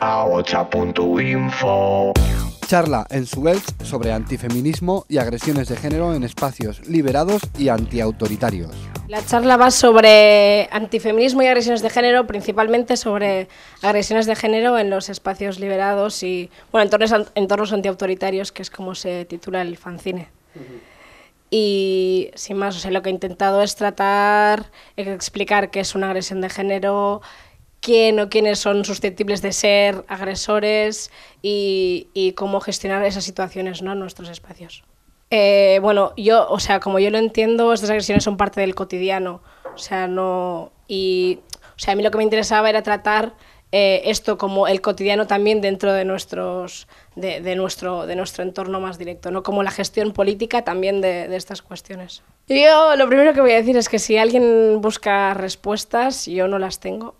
a info. Charla en su sobre antifeminismo y agresiones de género en espacios liberados y antiautoritarios. La charla va sobre antifeminismo y agresiones de género, principalmente sobre agresiones de género en los espacios liberados y bueno, entornos, entornos antiautoritarios, que es como se titula el fancine. Y sin más, lo que he intentado es tratar, eh, explicar qué es una agresión de género, quién o quiénes son susceptibles de ser agresores y, cómo gestionar esas situaciones en nuestros espacios. Eh, bueno, yo, o sea, como yo lo entiendo, estas agresiones son parte del cotidiano. O sea, no. Y. O sea, a mí lo que me interesaba era tratar eh, esto como el cotidiano también dentro de, nuestros, de, nuestro, de nuestro entorno más directo, ¿no? como la gestión política también de, de, estas cuestiones. Yo lo primero que voy a decir es que si alguien busca respuestas, yo no las tengo.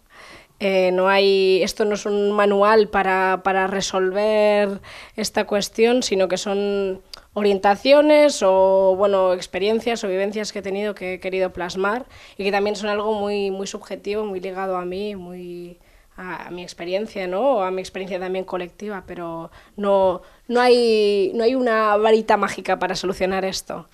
Eh, no hay, esto no es un manual para, resolver esta cuestión, sino que son orientaciones o bueno, experiencias o vivencias que he tenido que he querido plasmar y que también son algo muy, muy subjetivo, muy ligado a mí, muy a, mi experiencia, ¿no? a mi experiencia también colectiva, pero no hay una varita mágica para solucionar esto.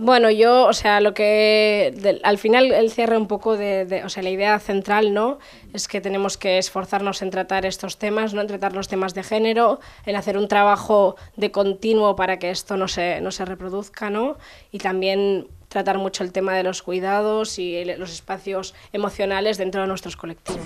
Bueno, yo, o sea, lo que al final el cierre un poco de, o sea, la idea central, ¿no? Es que tenemos que esforzarnos en tratar estos temas, ¿no? En tratar los temas de género, en hacer un trabajo de continuo para que esto no se, no se reproduzca, ¿no? Y también tratar mucho el tema de los cuidados y los espacios emocionales dentro de nuestros colectivos.